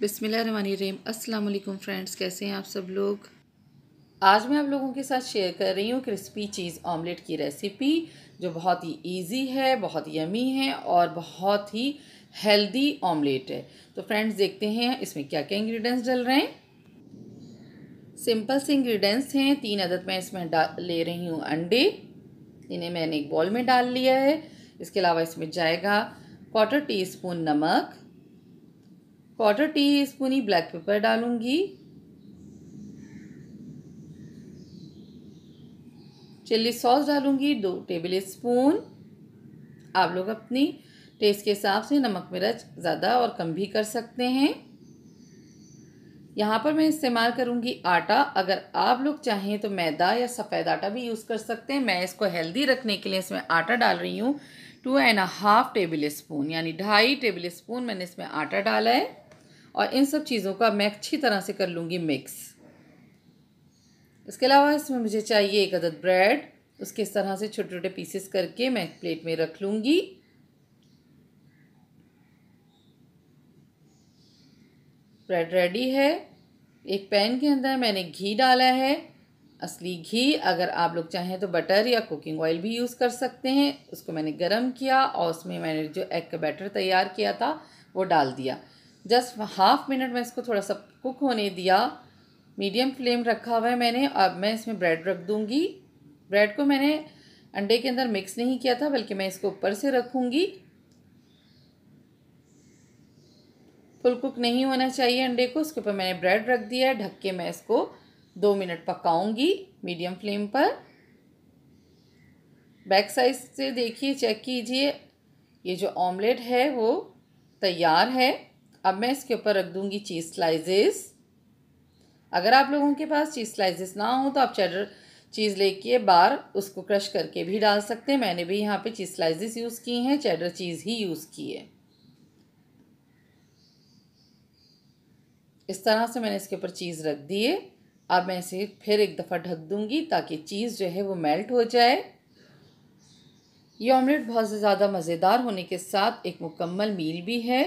बिसमीम वालेकुम फ्रेंड्स कैसे हैं आप सब लोग आज मैं आप लोगों के साथ शेयर कर रही हूँ क्रिस्पी चीज़ ऑमलेट की रेसिपी जो बहुत ही इजी है बहुत यमी है और बहुत ही हेल्दी ऑमलेट है तो फ्रेंड्स देखते हैं इसमें क्या क्या इंग्रेडिएंट्स डल रहे हैं सिंपल से इंग्रेडिएंट्स हैं तीन अदद मैं इसमें ले रही हूँ अंडे इन्हें मैंने एक बॉल में डाल लिया है इसके अलावा इसमें जाएगा क्वार्टर टी स्पून नमक क्वार्टर टी स्पून ही ब्लैक पेपर डालूंगी चिल्ली सॉस डालूंगी दो टेबल स्पून आप लोग अपनी टेस्ट के हिसाब से नमक मिर्च ज़्यादा और कम भी कर सकते हैं यहाँ पर मैं इस्तेमाल करूँगी आटा अगर आप लोग चाहें तो मैदा या सफ़ेद आटा भी यूज़ कर सकते हैं मैं इसको हेल्दी रखने के लिए इसमें आटा डाल रही हूँ two and half tablespoon यानी ढाई टेबल स्पून मैंने इसमें आटा डाला है और इन सब चीज़ों का मैं अच्छी तरह से कर लूँगी मिक्स इसके अलावा इसमें मुझे चाहिए एक अदद ब्रेड उसके इस तरह से छोटे छोटे पीसेस करके मैं प्लेट में रख लूँगी ब्रेड रेडी है एक पैन के अंदर मैंने घी डाला है असली घी अगर आप लोग चाहें तो बटर या कुकिंग ऑयल भी यूज़ कर सकते हैं उसको मैंने गरम किया और उसमें मैंने जो एग का बैटर तैयार किया था वो डाल दिया जस्ट हाफ मिनट में इसको थोड़ा सा कुक होने दिया मीडियम फ्लेम रखा हुआ है मैंने अब मैं इसमें ब्रेड रख दूँगी ब्रेड को मैंने अंडे के अंदर मिक्स नहीं किया था बल्कि मैं इसको ऊपर से रखूँगी फुल कुक नहीं होना चाहिए अंडे को उसके ऊपर मैंने ब्रेड रख दिया है ढक के मैं इसको दो मिनट पकाऊंगी मीडियम फ्लेम पर बैक साइज से देखिए चेक कीजिए ये जो ऑमलेट है वो तैयार है अब मैं इसके ऊपर रख दूँगी चीज़ स्लाइसेस अगर आप लोगों के पास चीज़ स्लाइसेस ना हो तो आप चेडर चीज़ लेके बार उसको क्रश करके भी डाल सकते हैं मैंने भी यहाँ पे चीज़ स्लाइसेस यूज़ की हैं चेडर चीज़ ही यूज़ की है इस तरह से मैंने इसके ऊपर चीज़ रख दिए अब मैं इसे फिर एक दफ़ा ढक दूँगी ताकि चीज़ जो है वो मेल्ट हो जाए ये ऑमलेट बहुत ज़्यादा मज़ेदार होने के साथ एक मुकम्मल मील भी है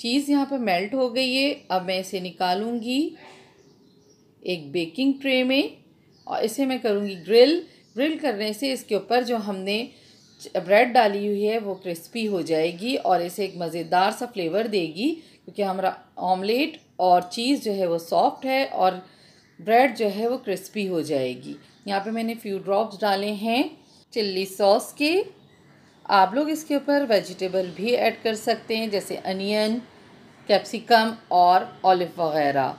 चीज़ यहाँ पर मेल्ट हो गई है अब मैं इसे निकालूँगी एक बेकिंग ट्रे में और इसे मैं करूँगी ग्रिल ग्रिल करने से इसके ऊपर जो हमने ब्रेड डाली हुई है वो क्रिस्पी हो जाएगी और इसे एक मज़ेदार सा फ्लेवर देगी क्योंकि हमारा ऑमलेट और चीज़ जो है वो सॉफ्ट है और ब्रेड जो है वो क्रिस्पी हो जाएगी यहाँ पे मैंने फ्यू ड्रॉप्स डाले हैं चिल्ली सॉस के आप लोग इसके ऊपर वेजिटेबल भी ऐड कर सकते हैं जैसे अनियन कैप्सिकम और ऑलिव वगैरह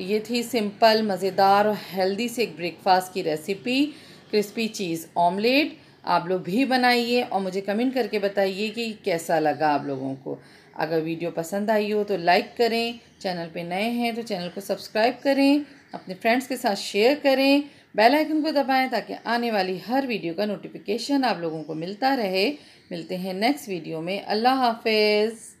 ये थी सिंपल मज़ेदार और हेल्दी से एक ब्रेकफास्ट की रेसिपी क्रिस्पी चीज़ ऑमलेट आप लोग भी बनाइए और मुझे कमेंट करके बताइए कि कैसा लगा आप लोगों को अगर वीडियो पसंद आई हो तो लाइक करें चैनल पे नए हैं तो चैनल को सब्सक्राइब करें अपने फ्रेंड्स के साथ शेयर करें बेल आइकन को दबाएं ताकि आने वाली हर वीडियो का नोटिफिकेशन आप लोगों को मिलता रहे मिलते हैं नेक्स्ट वीडियो में अल्लाह हाफिज़